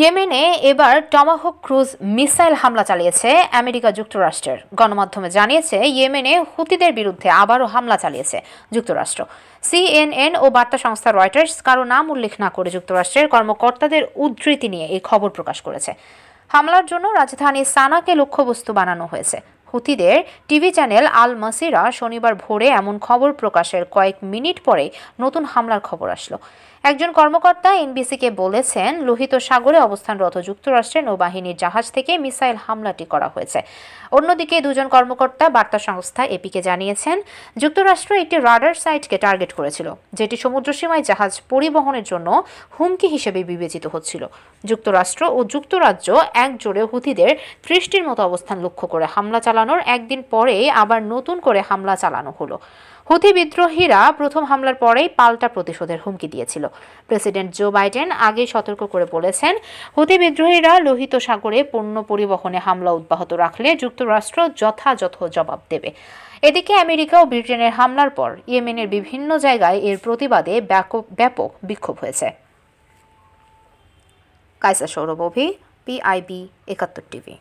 ইয়েমেনে এবার টমাহোক cruise missile হামলা চালিয়েছে আমেরিকা যুক্তরাষ্ট্রের গণমাধ্যমে জানিয়েছে ইয়েমেনে হুতিদের বিরুদ্ধে আবারও হামলা চালিয়েছে যুক্তরাষ্ট্র সিএনএন ও বার্তা সংস্থা রয়টার্স কারো নাম উল্লেখ না করে যুক্তরাষ্ট্রের কর্মকর্তাদের উদ্ধৃতি নিয়ে এই খবর প্রকাশ করেছে হামলার জন্য রাজধানী সানাকে লক্ষ্যবস্তু বানানো হয়েছে হুতিদের টিভি চ্যানেল আল মাসিরা শনিবার ভোরে এমন খবর প্রকাশের কয়েক মিনিট পরে নতুন হামলার খবর আসলো একজন কর্মকর্তা এনবিসিকে বলেছেন লোহিত সাগরে অবস্থানরত যুক্তরাষ্ট্রের নৌবাহিনীর জাহাজ থেকে মিসাইল হামলাটি করা হয়েছে অন্যদিকে দুজন কর্মকর্তা বার্তা সংস্থা এপিকে জানিয়েছেন যুক্তরাষ্ট্র একটি রাডার সাইটকে টার্গেট করেছিল যেটি সমুদ্রসীমায় জাহাজ পরিবহনের জন্য হুমকি হিসেবে বিবেচিত হচ্ছিল যুক্তরাষ্ট্র ও যুক্তরাজ্য একজোড়ে হুতিদের ত্রিশটির মতো অবস্থান লক্ষ্য করে হামলা চালানো চালানোর একদিন পরে আবার নতুন করে হামলা চালানো হলো হুথি বিদ্রোহীরা প্রথম হামলার পরেই পাল্টা প্রতিশোধের হুমকি দিয়েছিল প্রেসিডেন্ট জো বাইডেন আগেই সতর্ক করে বলেছেন হুথি বিদ্রোহীরা লোহিত সাগরে পণ্য পরিবহনে হামলা অব্যাহত রাখলে যুক্তরাষ্ট্র যথাযথ জবাব দেবে এদিকে আমেরিকা ও ব্রিটেনের হামলার পর ইয়েমেনের বিভিন্ন জায়গায় এর প্রতিবাদে ব্যাপক বিক্ষোভ হয়েছে কাইসা সৌরভ অভি পিআইবি একাত্তর টিভি